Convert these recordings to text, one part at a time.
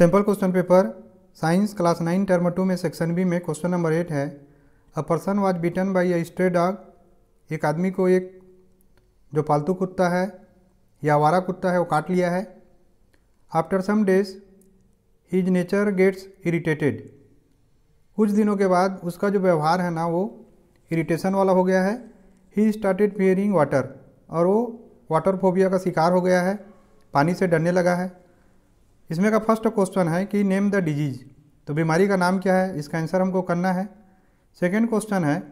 simple question paper science class nine term two में section B में question number eight है a person was beaten by a stray dog एक आदमी को एक जो पालतू कुत्ता है या वारा कुत्ता है वो काट लिया है after some days his nature gets irritated कुछ दिनों के बाद उसका जो व्यवहार है ना वो इरिटेशन वाला हो गया है ही स्टार्टेड फियरिंग वाटर और वो वाटर फोबिया का शिकार हो गया है पानी से डरने लगा है इसमें का फर्स्ट क्वेश्चन है कि नेम द डिजीज़ तो बीमारी का नाम क्या है इसका आंसर हमको करना है सेकेंड क्वेश्चन है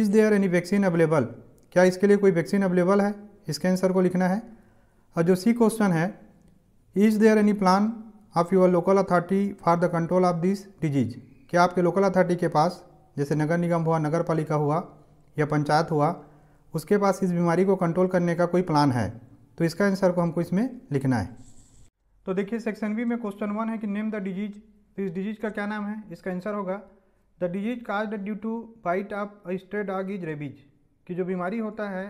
is there any vaccine available क्या इसके लिए कोई वैक्सीन अवेलेबल है इसके आंसर को लिखना है और जो सी क्वेश्चन है is there any plan of your local authority for the control of this disease क्या आपके लोकल अथॉरिटी के पास जैसे नगर निगम हुआ नगर पालिका हुआ या पंचायत हुआ उसके पास इस बीमारी को कंट्रोल करने का कोई प्लान है तो इसका आंसर को हमको इसमें लिखना है तो देखिए सेक्शन बी में क्वेश्चन वन है कि नेम द डिजीज तो इस डिजीज का क्या नाम है इसका आंसर होगा the disease cause due to bite of stray dog is rabies कि जो बीमारी होता है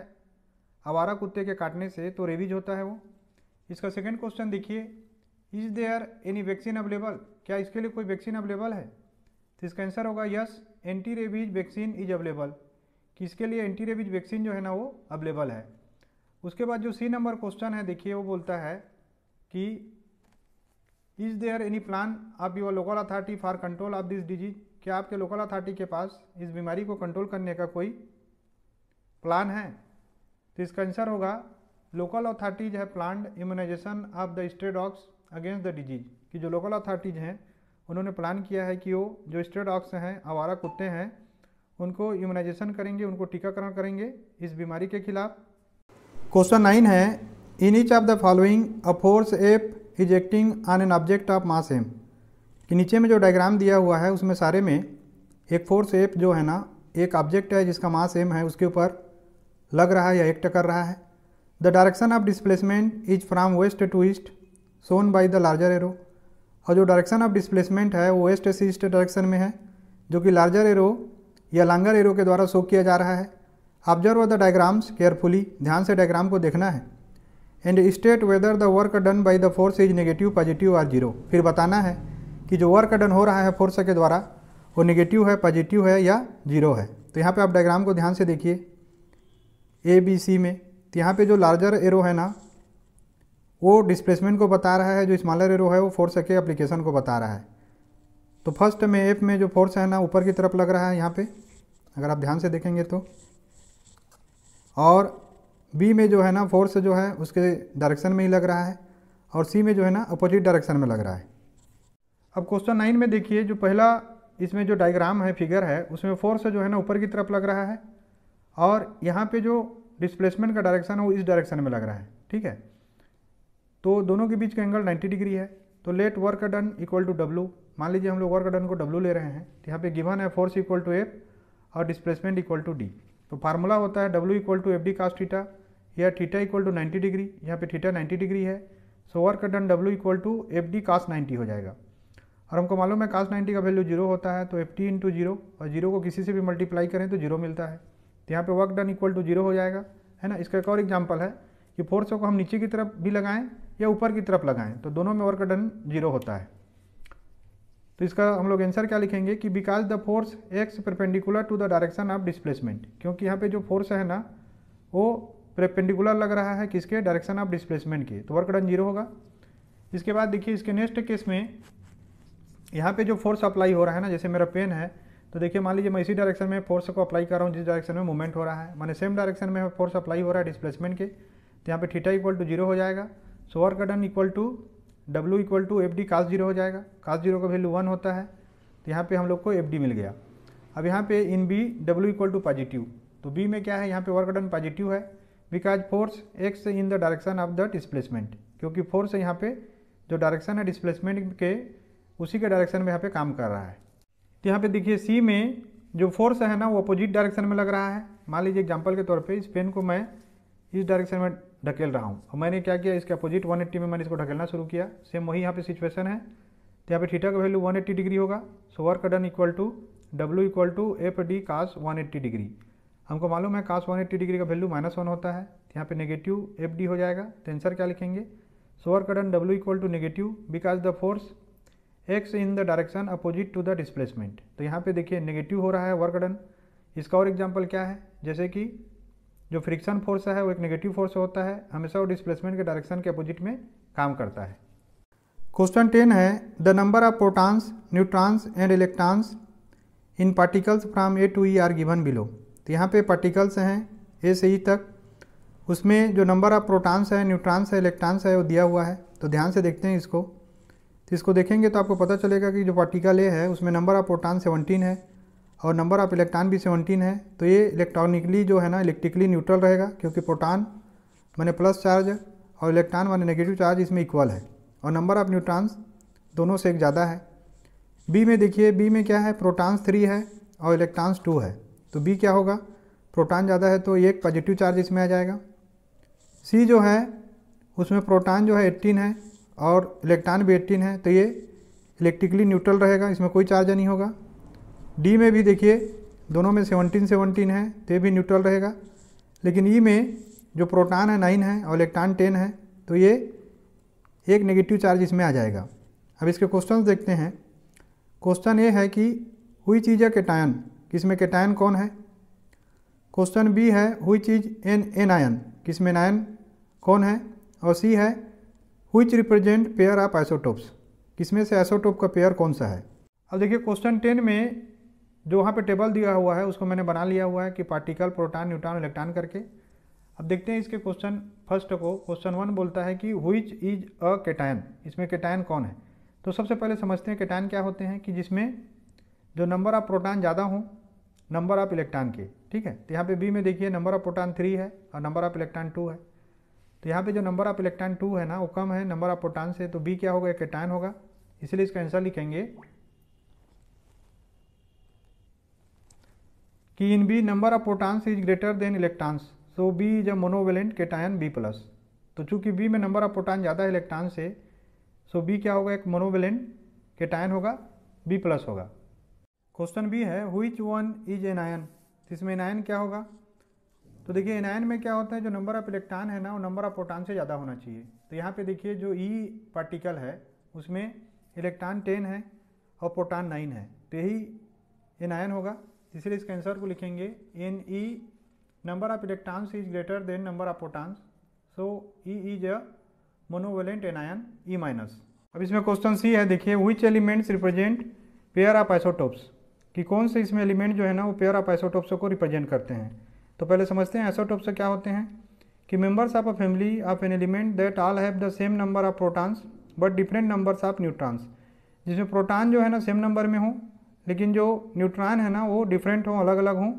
आवारा कुत्ते के काटने से तो रेबीज होता है वो इसका सेकेंड क्वेश्चन देखिए is there any vaccine available क्या इसके लिए कोई वैक्सीन अवेलेबल है तो इसका आंसर होगा yes anti rabies vaccine is available कि इसके लिए एंटी रेबीज वैक्सीन जो है ना वो अवेलेबल है उसके बाद जो सी नंबर क्वेश्चन है देखिए वो बोलता है कि is there any plan of your local authority for control of this disease क्या आपके लोकल अथॉरिटी के पास इस बीमारी को कंट्रोल करने का कोई प्लान है तो इसका आंसर होगा local authorities has planned immunisation of the stray dogs against the disease कि जो लोकल अथॉरिटीज़ हैं उन्होंने प्लान किया है कि वो जो स्टे डॉग्स हैं आवारा कुत्ते हैं उनको इम्यूनाइजेशन करेंगे उनको टीकाकरण करेंगे इस बीमारी के खिलाफ क्वेश्चन नाइन है in each of the following a force F is acting on an object of mass M कि नीचे में जो डायग्राम दिया हुआ है उसमें सारे में एक फोर्स एफ जो है ना एक ऑब्जेक्ट है जिसका मास एम है उसके ऊपर लग रहा है या एक्ट कर रहा है the direction of displacement is from west to east shown by the larger arrow और जो डायरेक्शन ऑफ डिस्प्लेसमेंट है वो वेस्ट से ईस्ट डायरेक्शन में है जो कि लार्जर एरो या लॉन्गर एरो के द्वारा शो किया जा रहा है ऑब्जर्व द डायग्राम्स केयरफुली ध्यान से डायग्राम को देखना है and state whether the work done by the force is negative positive और जीरो फिर बताना है कि जो वर्क डन हो रहा है फोर्स के द्वारा वो नेगेटिव है पॉजिटिव है या जीरो है तो यहाँ पे आप डायग्राम को ध्यान से देखिए ए बी सी में तो यहाँ पे जो लार्जर एरो है ना वो डिस्प्लेसमेंट को बता रहा है जो स्मॉलर एरो है वो फोर्स के अप्लीकेशन को बता रहा है तो फर्स्ट में एफ में जो फोर्स है ना ऊपर की तरफ लग रहा है यहाँ पर अगर आप ध्यान से देखेंगे तो और बी में जो है ना फोर्स जो है उसके डायरेक्शन में ही लग रहा है और सी में जो है ना अपोजिट डायरेक्शन में लग रहा है अब क्वेश्चन नाइन में देखिए जो पहला इसमें जो डायग्राम है फिगर है उसमें फोर्स जो है ना ऊपर की तरफ लग रहा है और यहाँ पे जो डिस्प्लेसमेंट का डायरेक्शन है वो इस डायरेक्शन में लग रहा है ठीक है तो दोनों के बीच का एंगल 90 डिग्री है तो let work done equal to W मान लीजिए हम लोग वर्क डन को डब्लू ले रहे हैं तो यहाँ पे गिवन है फोर्स इक्वल टू एफ और डिस्प्लेसमेंट इक्वल टू डी तो फार्मूला होता है W equal to F D cos theta here theta equal to 90 degree यहाँ पे थीटा 90 डिग्री है so work done W equal to F D cos ninety हो जाएगा और हमको मालूम है कास्ट नाइन्टी का वैल्यू जीरो होता है तो एफ टी इंटू जीरो और जीरो को किसी से भी मल्टीप्लाई करें तो जीरो मिलता है तो यहाँ पे work done equal to zero हो जाएगा है ना इसका एक और एग्जाम्पल है कि फोर्स को हम नीचे की तरफ भी लगाएं या ऊपर की तरफ लगाएं तो दोनों में वर्क डन जीरो होता है तो इसका हम लोग आंसर क्या लिखेंगे कि because the force X perpendicular to the direction of displacement क्योंकि यहाँ पे जो फोर्स है ना वो प्रेपेंडिकुलर लग रहा है किसके डायरेक्शन ऑफ डिस्प्लेसमेंट के तो वर्क डन जीरो होगा इसके बाद देखिए इसके नेक्स्ट केस में यहाँ पे जो फोर्स अप्लाई हो रहा है ना जैसे मेरा पेन है तो देखिए मान लीजिए मैं इसी डायरेक्शन में फोर्स को अप्लाई कर रहा हूँ जिस डायरेक्शन में मूवमेंट हो रहा है मैंने सेम डायरेक्शन में फोर्स अप्लाई हो रहा है डिस्प्लेसमेंट के तो यहाँ पे थीटा इक्वल टू जीरो हो जाएगा so work done equal to W equal to F D cos zero हो जाएगा कास्ट जीरो का वैल्यू वन होता है तो यहाँ पे हम लोग को एफ डी मिल गया अब यहाँ पे in B W equal to positive तो बी में क्या है यहाँ पे वर्क डन पॉजिटिव है because force X in the direction of the displacement क्योंकि फोर्स यहाँ पे जो डायरेक्शन है डिस्प्लेसमेंट के उसी के डायरेक्शन में यहाँ पे काम कर रहा है तो यहाँ पे देखिए सी में जो फोर्स है ना वो अपोजिट डायरेक्शन में लग रहा है मान लीजिए एग्जाम्पल के तौर पर इस पेन को मैं इस डायरेक्शन में ढकेल रहा हूँ और मैंने क्या किया इसके अपोजिट वन में मैंने इसको ढकेलना शुरू किया सेम वही यहाँ पर सिचुएशन है तो यहाँ पर ठीठा का वैल्यू वन डिग्री होगा so work done equal to W equal to F D cos eighty degree हमको मालूम है कास वन एट्टी डिग्री का वैल्यू माइनस वन होता है यहाँ पे नेगेटिव एफ डी हो जाएगा तो आंसर क्या लिखेंगे सोअर कडन W equal to negative because the force X in the direction opposite to the displacement तो यहाँ पे देखिए नेगेटिव हो रहा है वर्क डन इसका और एग्जाम्पल क्या है जैसे कि जो फ्रिक्शन फोर्स है वो एक नेगेटिव फोर्स होता है हमेशा वो डिस्प्लेसमेंट के डायरेक्शन के अपोजिट में काम करता है क्वेश्चन टेन है the number of protons neutrons and electrons in particles from A to E are given below तो यहाँ पे पार्टिकल्स हैं ए से ई e तक उसमें जो नंबर ऑफ प्रोटॉन्स है न्यूट्रॉन्स है इलेक्ट्रॉन्स है वो दिया हुआ है तो ध्यान से देखते हैं इसको तो इसको देखेंगे तो आपको पता चलेगा कि जो पार्टिकल ए है उसमें नंबर ऑफ प्रोटॉन सेवनटीन है और नंबर ऑफ इलेक्ट्रॉन भी सेवनटीन है तो ये इलेक्ट्रॉनिकली जो है ना इलेक्ट्रिकली न्यूट्रल रहेगा क्योंकि प्रोटॉन माने प्लस चार्ज और इलेक्ट्रॉन माने नेगेटिव चार्ज इसमें इक्वल है और नंबर ऑफ न्यूट्रॉन्स दोनों से एक ज़्यादा है बी में देखिए बी में क्या है प्रोटॉन्स थ्री है और इलेक्ट्रॉन्स टू है तो बी क्या होगा प्रोटॉन ज़्यादा है तो एक पॉजिटिव चार्ज इसमें आ जाएगा सी जो है उसमें प्रोटॉन जो है एट्टीन है और इलेक्ट्रॉन भी एट्टीन है तो ये इलेक्ट्रिकली न्यूट्रल रहेगा इसमें कोई चार्ज नहीं होगा डी में भी देखिए दोनों में सेवनटीन सेवनटीन है तो ये भी न्यूट्रल रहेगा लेकिन ई e में जो प्रोटॉन है नाइन है और इलेक्ट्रॉन टेन है तो ये एक नेगेटिव चार्ज इसमें आ जाएगा अब इसके क्वेश्चन देखते हैं क्वेश्चन ये है कि हुई चीज़ कैटायन किसमें कैटायन कौन है क्वेश्चन बी है हुई चीज एन एन आयन किसमें नायन कौन है और सी है हुई रिप्रेजेंट पेयर ऑफ आइसोटोप्स किसमें से आइसोटोप का पेयर कौन सा है अब देखिए क्वेश्चन टेन में जो वहाँ पे टेबल दिया हुआ है उसको मैंने बना लिया हुआ है कि पार्टिकल प्रोटॉन न्यूट्रॉन इलेक्ट्रॉन करके अब देखते हैं इसके क्वेश्चन फर्स्ट को क्वेश्चन वन बोलता है कि हुइच इज अ केटायन इसमें केटायन कौन है तो सबसे पहले समझते हैं केटायन क्या होते हैं कि जिसमें जो नंबर ऑफ प्रोटॉन ज़्यादा हों नंबर ऑफ इलेक्ट्रॉन के ठीक है तो यहाँ पे बी में देखिए नंबर ऑफ प्रोटॉन थ्री है और नंबर ऑफ इलेक्ट्रॉन टू है तो यहाँ पे जो नंबर ऑफ इलेक्ट्रॉन टू है ना वो कम है नंबर ऑफ प्रोटॉन से तो बी क्या होगा एक होगा इसलिए इसका आंसर लिखेंगे कि in B number of protons is greater than electrons so B is a monovalent cation B plus तो चूंकि बी में नंबर ऑफ प्रोटॉन ज़्यादा है इलेक्ट्रॉन से सो बी क्या होगा एक मोनोवेलेंट केटायन होगा बी प्लस होगा क्वेश्चन बी है विच वन इज एनायन इसमें एनायन क्या होगा तो देखिए एनायन में क्या होता है जो नंबर ऑफ इलेक्ट्रॉन है ना वो नंबर ऑफ प्रोटॉन से ज़्यादा होना चाहिए तो यहाँ पे देखिए जो ई e पार्टिकल है उसमें इलेक्ट्रॉन टेन है और प्रोटॉन नाइन है तो यही एनायन होगा इसलिए इसके आंसर को लिखेंगे in E number of electrons is greater than number of protons so E is a monovalent anion E minus अब इसमें क्वेश्चन सी है देखिए which elements represent pair of isotopes कि कौन से इसमें एलिमेंट जो है ना वो पेयर ऑफ आइसोटोप्सों को रिप्रेजेंट करते हैं तो पहले समझते हैं आइसोटोप्स क्या होते हैं कि members of a family of an element that all have the same number of protons but different numbers of neutrons जिसमें प्रोटॉन जो है ना सेम नंबर में हो लेकिन जो न्यूट्रॉन है ना वो डिफरेंट हो अलग अलग हों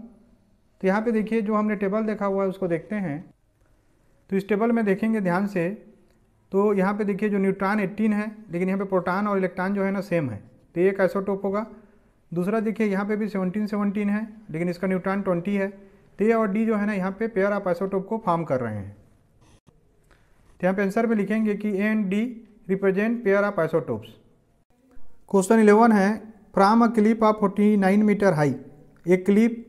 तो यहाँ पे देखिए जो हमने टेबल देखा हुआ है उसको देखते हैं तो इस टेबल में देखेंगे ध्यान से तो यहाँ पे देखिए जो न्यूट्रॉन 18 है लेकिन यहाँ पे प्रोटॉन और इलेक्ट्रॉन जो है ना सेम है तो ये एक आइसोटोप होगा दूसरा देखिए यहाँ पे भी 17 17 है लेकिन इसका न्यूट्रॉन 20 है तो ए और डी जो है ना यहाँ पे पेयर ऑफ आइसोटोप को फॉर्म कर रहे हैं तो यहाँ पे आंसर में लिखेंगे कि A and D represent pair of isotopes question eleven है from a cliff of nine metre high एक क्लिप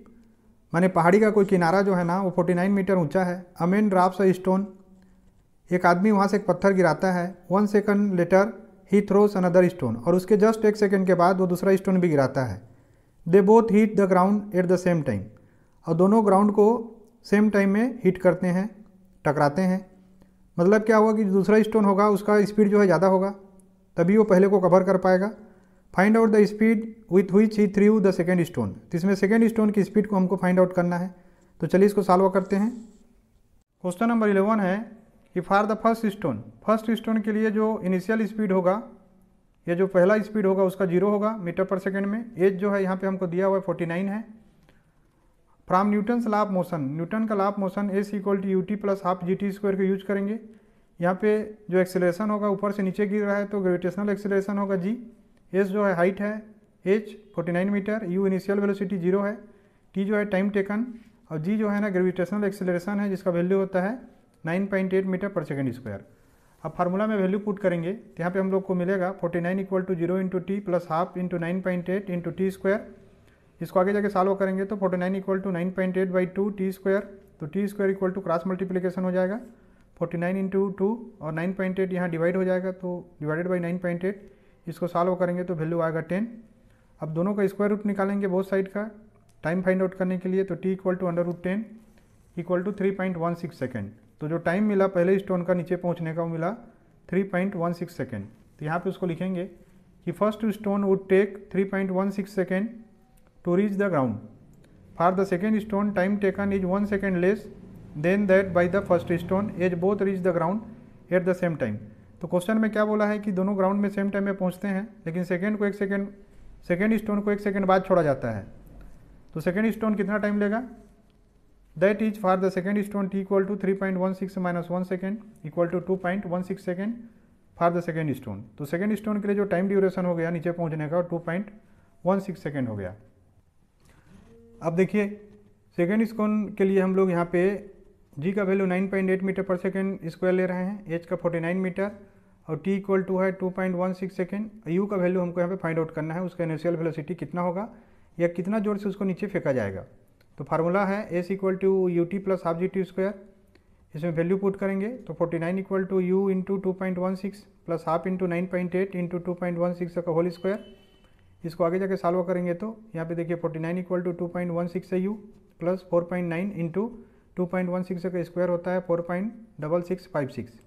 माने पहाड़ी का कोई किनारा जो है ना वो नाइन मीटर ऊंचा है अमेन ड्राफ्स स्टोन एक आदमी वहाँ से एक पत्थर गिराता है one second later he throws another stone और उसके जस्ट एक सेकेंड के बाद वो दूसरा स्टोन भी गिराता है they both hit the ground at the same time और दोनों ग्राउंड को सेम टाइम में हीट करते हैं टकराते हैं मतलब क्या हुआ कि दूसरा स्टोन होगा उसका स्पीड जो है ज़्यादा होगा तभी वो पहले को कवर कर पाएगा find out the speed with which he you the second stone तो इसमें सेकेंड स्टोन की स्पीड को हमको फाइंड आउट करना है तो चलिए इसको सॉल्व करते हैं क्वेश्चन नंबर इलेवन है if are the first stone first stone के लिए जो इनिशियल स्पीड होगा ये जो पहला स्पीड होगा उसका जीरो होगा मीटर पर सेकेंड में एज जो है यहाँ पे हमको दिया हुआ है फोर्टी नाइन है from Newton's law of motion Newton का law of motion S equal to U T plus half G T square का यूज करेंगे यहाँ पे जो एक्सेलरेशन होगा ऊपर से नीचे गिर रहा है तो ग्रेविटेशनल एक्सेलरेशन होगा जी एस जो है हाइट है H forty nine metre U initial velocity zero है टी जो है टाइम टेकन और जी जो है ना ग्रेविटेशनल एक्सेलरेशन है जिसका वैल्यू होता है nine point eight metre per second square अब फार्मूला में वैल्यू पुट करेंगे तो यहाँ पे हम लोग को मिलेगा forty nine equal to zero into T plus half into nine point eight into T square इसको आगे जाके सॉल्व करेंगे तो forty nine equal to nine point eight by two T square तो T square equal to cross multiplication हो जाएगा forty nine into two और nine point eight यहाँ डिवाइड हो जाएगा तो divided by nine point eight इसको सॉल्व करेंगे तो वैल्यू आएगा टेन अब दोनों का स्क्वायर रूट निकालेंगे बहुत साइड का टाइम फाइंड आउट करने के लिए तो T equal to under root ten equal to three point one six second तो जो टाइम मिला पहले स्टोन का नीचे पहुंचने का वो मिला 3.16 पॉइंट सेकेंड तो यहाँ पे उसको लिखेंगे कि first stone would take 3.16 point second to reach the ground for the second stone time taken is one second less than that by the first stone as both reach the ground at the same time तो question में क्या बोला है कि दोनों ground में same time में पहुँचते हैं लेकिन सेकेंड को एक सेकेंड सेकेंड स्टोन को एक सेकेंड बाद छोड़ा जाता है तो सेकेंड स्टोन कितना टाइम लेगा that is for the second stone t equal to 3.16 minus 1 second equal to two point one six second for the second stone तो सेकेंड स्टोन के लिए जो टाइम ड्यूरेशन हो गया नीचे पहुंचने का two point one six second हो गया अब देखिए सेकेंड स्टोन के लिए हम लोग यहाँ पे जी का value 9.8 metre per second square ले रहे हैं एच का 49 मीटर और टी इक्वल टू है 2.16 सेकेंड यू का वैल्यू हमको यहाँ पे फाइंड आउट करना है उसका इनिशियल वेलोसिटी कितना होगा या कितना जोर से उसको नीचे फेंका जाएगा तो फार्मूला है S equal to U T plus half G T square इसमें वैल्यू पुट करेंगे तो 49 nine equal to U into two point one six plus half into nine point eight into two point one six का whole square इसको आगे जाके solve करेंगे तो यहाँ पे देखिए 49 nine equal to two point one six है U plus four point nine into two point one six का स्क्वायर होता है four point double six five six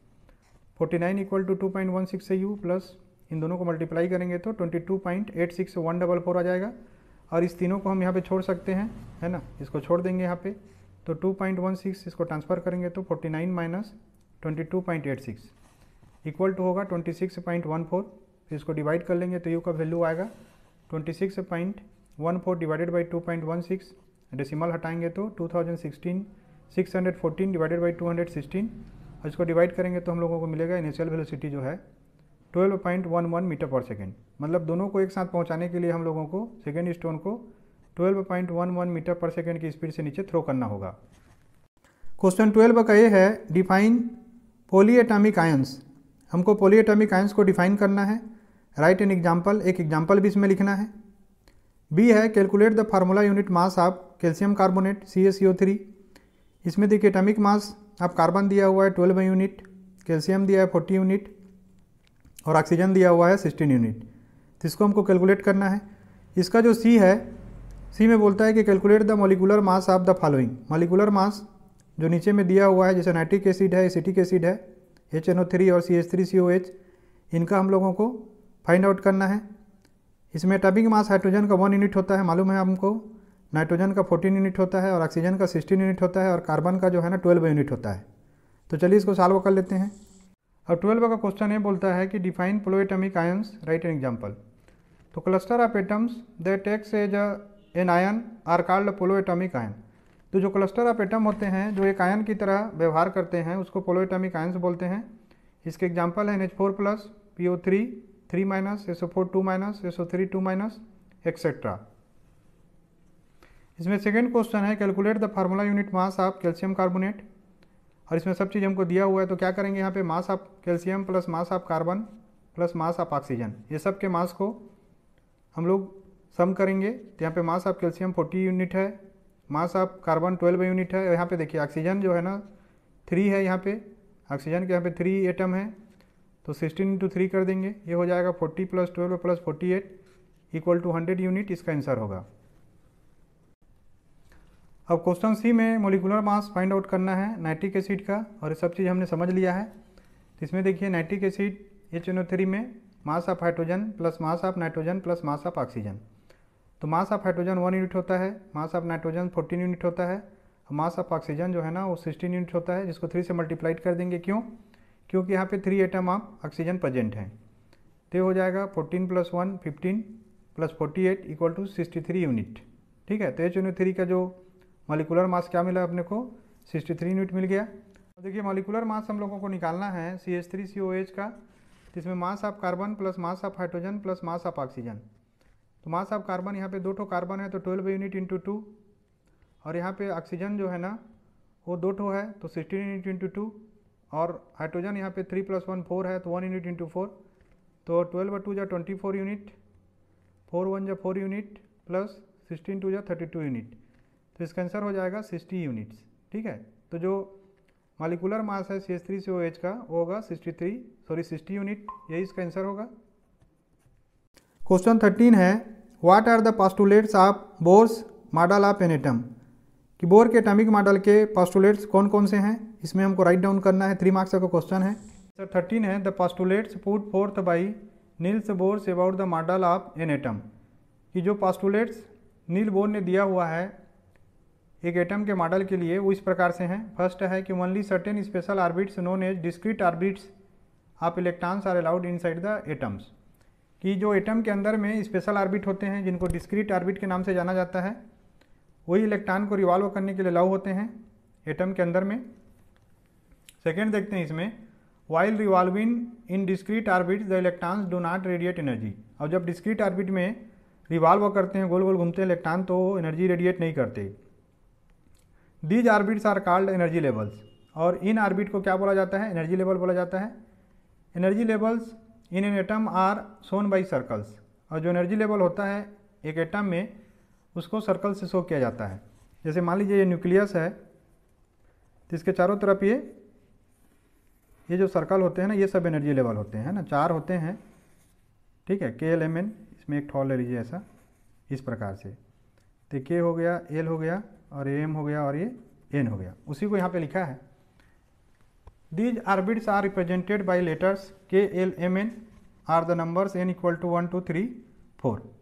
forty nine equal to two point one six है U plus इन दोनों को multiply करेंगे तो twenty two point eight six one double four आ जाएगा और इस तीनों को हम यहाँ पे छोड़ सकते हैं है ना इसको छोड़ देंगे यहाँ पे तो 2.16 इसको ट्रांसफ़र करेंगे तो 49 nine minus twenty equal to होगा 26.14 फिर इसको डिवाइड कर लेंगे तो यू का वैल्यू आएगा 26.14 डिवाइडेड बाई 2.16 डेसिमल हटाएंगे तो 2016 614 डिवाइडेड बाई 216 और इसको डिवाइड करेंगे तो हम लोगों को मिलेगा इनिशियल वेलोसिटी जो है 12.11 मीटर पर सेकेंड मतलब दोनों को एक साथ पहुंचाने के लिए हम लोगों को सेकेंड स्टोन को 12.11 मीटर पर सेकेंड की स्पीड से नीचे थ्रो करना होगा क्वेश्चन ट्वेल्व का ये है डिफाइन पोलियटामिक आयंस हमको पोलियटामिक आयंस को डिफाइन करना है राइट एन एग्जाम्पल एक एग्जाम्पल भी इसमें लिखना है बी है calculate the formula unit mass of calcium carbonate C S O three इसमें देखिए एटॉमिक मास आप कार्बन दिया हुआ है ट्वेल्व यूनिट कैल्शियम दिया है फोर्टी यूनिट और ऑक्सीजन दिया हुआ है सिक्सटीन यूनिट तो इसको हमको कैलकुलेट करना है इसका जो सी है सी में बोलता है कि calculate the molecular mass of the following molecular mass जो नीचे में दिया हुआ है जैसे नाइट्रिक एसिड है एसिटिक एसिड है एच एन ओ थ्री और C H three C O H इनका हम लोगों को फाइंड आउट करना है इसमें टबिंग मास हाइड्रोजन का वन यूनिट होता है मालूम है हमको नाइट्रोजन का फोर्टीन यूनिट होता है और ऑक्सीजन का सिक्सटीन यूनिट होता है और कार्बन का जो है ना ट्वेल्व यूनिट होता है तो चलिए इसको सॉल्व कर लेते हैं अब ट्वेल्व का क्वेश्चन ये बोलता है कि define polyatomic ions write an example तो क्लस्टर ऑफ एटम्स द टेक्स as an ion are called polyatomic ion तो जो क्लस्टर ऑफ एटम होते हैं जो एक आयन की तरह व्यवहार करते हैं उसको पोलोएटमिक आयन्स बोलते हैं इसके एग्जाम्पल हैं N H four plus P O three three minus S O four two minus S O three two minus etcetera इसमें सेकेंड क्वेश्चन है calculate the formula unit mass of calcium carbonate और इसमें सब चीज़ हमको दिया हुआ है तो क्या करेंगे यहाँ पे mass of calcium plus mass of carbon plus mass of oxygen ये सब के मास को हम लोग सम करेंगे तो यहाँ पे मास ऑफ कैल्शियम 40 यूनिट है मास ऑफ कार्बन 12 यूनिट है यहाँ पे देखिए ऑक्सीजन जो है ना थ्री है यहाँ पे ऑक्सीजन के यहाँ पे थ्री एटम है तो सिक्सटीन इंटू थ्री कर देंगे ये हो जाएगा forty plus twelve plus forty eight equal to hundred unit इसका आंसर होगा अब क्वेश्चन सी में मोलिकुलर मास फाइंड आउट करना है नाइट्रिक एसिड का और ये सब चीज़ हमने समझ लिया है तो इसमें देखिए nitric acid H N O three में mass of hydrogen plus mass of nitrogen plus mass of oxygen तो mass of hydrogen one unit होता है mass of nitrogen fourteen unit होता है और मास ऑफ ऑक्सीजन जो है ना वो सिक्सटीन यूनिट होता है जिसको थ्री से मल्टीप्लाइड कर देंगे क्यों क्योंकि यहाँ पे three atom of oxygen present हैं तो हो जाएगा fourteen plus one fifteen plus forty eight equal to sixty three unit ठीक है तो एच यूनिट थ्री का जो मालिकुलर मास क्या मिला अपने को 63 यूनिट मिल गया अब देखिए मालिकुलर मास हम लोगों को निकालना है C H three C O H का जिसमें mass of carbon plus mass of hydrogen plus mass of oxygen तो मास ऑफ कार्बन यहाँ पे दो ठो कार्बन है तो ट्वेल्व यूनिट इंटू टू और यहाँ पे ऑक्सीजन जो है ना वो दो ठो है तो सिक्सटीन यूनिट इंटू टू और हाइड्रोजन यहाँ पे थ्री प्लस वन फोर है तो वन यूनिट इंटू फोर तो ट्वेल्व टू जा twenty four unit four one जा four unit plus sixteen two जा थर्टी टू यूनिट तो इसका आंसर हो जाएगा सिक्सटी यूनिट्स ठीक है तो जो मालिकुलर मास है C S three C O H का वो होगा sixty three sorry sixty unit यही इसका आंसर होगा क्वेश्चन थर्टीन है what are the postulates of Bohr's model of an atom कि बोर के एटॉमिक मॉडल के पास्टूलेट्स कौन कौन से हैं इसमें हमको राइट डाउन करना है थ्री मार्क्स का क्वेश्चन है सर थर्टीन है the postulates put forth by Niels Bohr's about the model of an atom कि जो पास्टूलेट्स नील बोर ने दिया हुआ है एक एटम के मॉडल के लिए वो इस प्रकार से हैं फर्स्ट है कि only certain special orbits known as discrete orbits of electrons are allowed inside the atoms कि जो एटम के अंदर में स्पेशल आर्बिट होते हैं जिनको डिस्क्रीट आर्बिट के नाम से जाना जाता है वही इलेक्ट्रॉन को रिवॉल्व करने के लिए अलाउ होते हैं एटम के अंदर में सेकेंड देखते हैं इसमें while revolving in discrete orbit the electrons do not radiate energy और जब डिस्क्रीट आर्बिट में रिवॉल्व करते हैं गोल गोल घूमते हैं इलेक्ट्रॉन तो एनर्जी रेडिएट नहीं करते these orbits are called energy levels और इन आर्बिट को क्या बोला जाता है एनर्जी लेवल बोला जाता है energy levels in an atom are shown by circles और जो एनर्जी लेवल होता है एक एटम में उसको सर्कल से शो किया जाता है जैसे मान लीजिए ये न्यूक्लियस है तो इसके चारों तरफ ये ये जो सर्कल होते हैं ना ये सब एनर्जी लेवल होते हैं ना चार होते हैं ठीक है के एल एम एन इसमें एक ठॉल ले लीजिए ऐसा इस प्रकार से तो के हो गया एल हो गया और ये एम हो गया और ये एन हो गया उसी को यहाँ पे लिखा है these orbits are represented by letters K L M N or the numbers N equal to one two three four